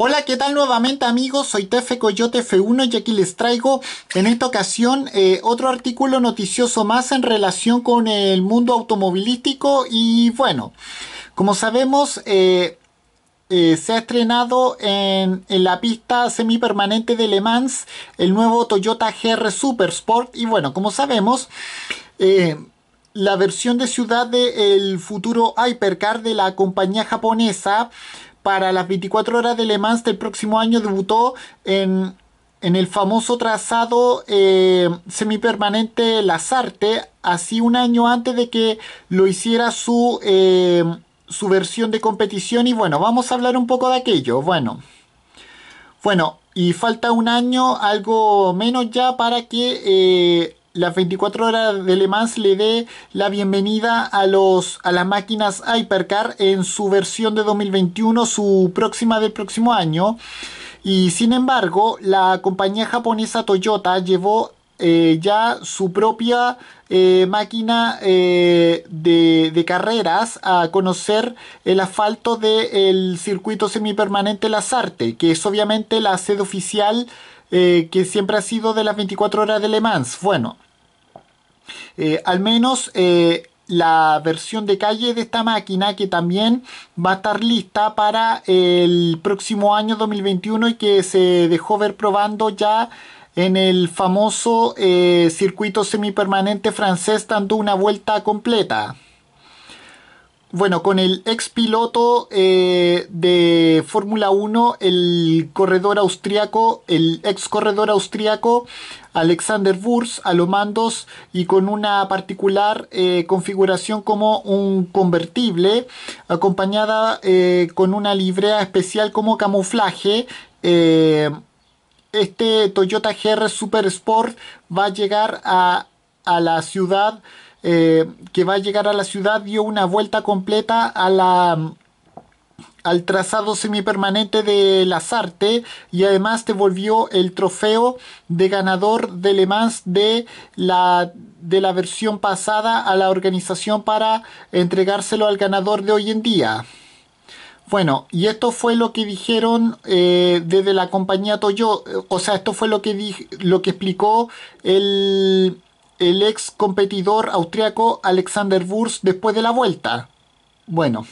Hola, ¿qué tal nuevamente amigos? Soy Tefe Coyote F1 y aquí les traigo en esta ocasión eh, otro artículo noticioso más en relación con el mundo automovilístico y bueno, como sabemos... Eh, eh, se ha estrenado en, la pista semipermanente de Le Mans el nuevo Toyota GR Supersport y bueno, como sabemos, la versión de ciudad del futuro Hypercar de la compañía japonesa para las 24 horas de Le Mans del próximo año debutó en, el famoso trazado eh, semipermanente Lazarte, así un año antes de que lo hiciera su, eh, su versión de competición. Y bueno, vamos a hablar un poco de aquello. Bueno, bueno y falta un año, algo menos ya, para que eh, las 24 horas de Le Mans le dé la bienvenida a, los, a las máquinas Hypercar en su versión de 2021, su próxima del próximo año. Y sin embargo, la compañía japonesa Toyota llevó eh, ya su propia eh, máquina eh, de, carreras a conocer el asfalto del circuito semipermanente Lazarte, que es obviamente la sede oficial que siempre ha sido de las 24 horas de Le Mans. Bueno, eh, al menos eh, la versión de calle de esta máquina que también va a estar lista para el próximo año 2021 y que se dejó ver probando ya en el famoso eh, circuito semipermanente francés dando una vuelta completa. Bueno, con el ex piloto eh, de Fórmula 1, el corredor austriaco, el ex corredor austriaco Alexander Wurz a los mandos y con una particular eh, configuración como un convertible, acompañada eh, con una librea especial como camuflaje. este Toyota GR Super Sport va a llegar a a la ciudad, eh, que va a llegar a la ciudad, dio una vuelta completa a la al trazado semipermanente de Lazarte y además devolvió el trofeo de ganador de Le Mans de la, de la versión pasada a la organización para entregárselo al ganador de hoy en día. Bueno, y esto fue lo que dijeron eh, desde la compañía Toyo... o sea, esto fue lo que, lo que explicó el, el ex competidor austriaco Alexander Wurz después de la vuelta. Bueno,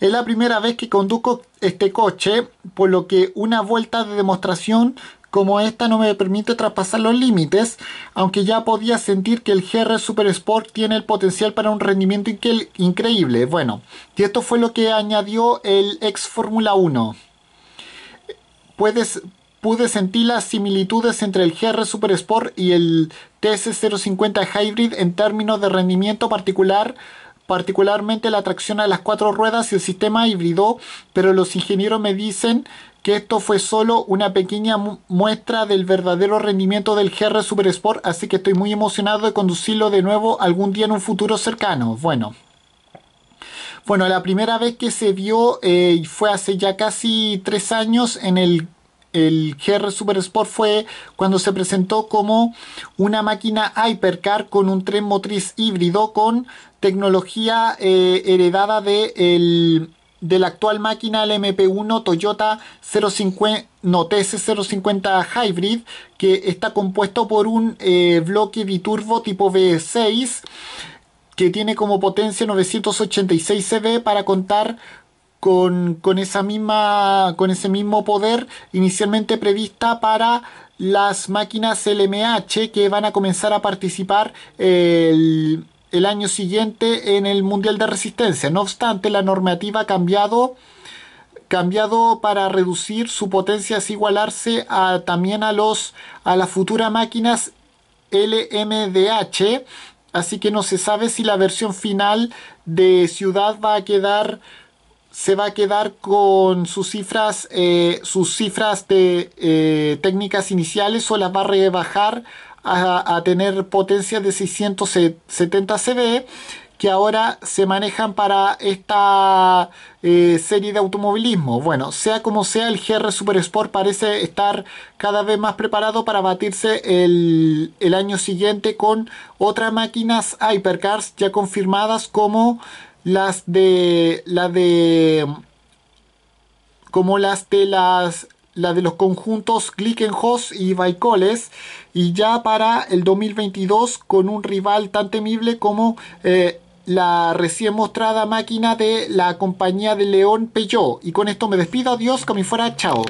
es la primera vez que conduzco este coche, por lo que una vuelta de demostración como esta no me permite traspasar los límites, aunque ya podía sentir que el GR Super Sport tiene el potencial para un rendimiento increíble. Bueno, y esto fue lo que añadió el ex Fórmula 1. Puedes, pude sentir las similitudes entre el GR Super Sport y el TS050 Hybrid en términos de rendimiento particular, particularmente la tracción a las cuatro ruedas y el sistema híbrido, pero los ingenieros me dicen que esto fue solo una pequeña muestra del verdadero rendimiento del GR Super Sport, así que estoy muy emocionado de conducirlo de nuevo algún día en un futuro cercano. Bueno. Bueno, la primera vez que se vio eh, fue hace ya casi tres años en el el GR Super Sport fue cuando se presentó como una máquina hypercar con un tren motriz híbrido con tecnología eh, heredada de, la actual máquina mp 1 Toyota 050, TS050 Hybrid que está compuesto por un eh, bloque biturbo tipo V6 que tiene como potencia 986 CV para contar con, esa misma, con ese mismo poder inicialmente prevista para las máquinas LMH que van a comenzar a participar el, año siguiente en el Mundial de Resistencia. No obstante, la normativa ha cambiado cambiado para reducir su potencia es igualarse a, también a los a las futuras máquinas LMDH así que no se sabe si la versión final de Ciudad va a quedar se va a quedar con sus cifras, eh, sus cifras de eh, técnicas iniciales o las va a rebajar a, tener potencia de 670 CV que ahora se manejan para esta eh, serie de automovilismo. Bueno, sea como sea, el GR Super Sport parece estar cada vez más preparado para batirse el, el año siguiente con otras máquinas Hypercars ya confirmadas como las de la de como las de las la de los conjuntos Glickenhaus y Baicoles y ya para el 2022 con un rival tan temible como eh, la recién mostrada máquina de la compañía de León Peugeot y con esto me despido adiós que fuera chao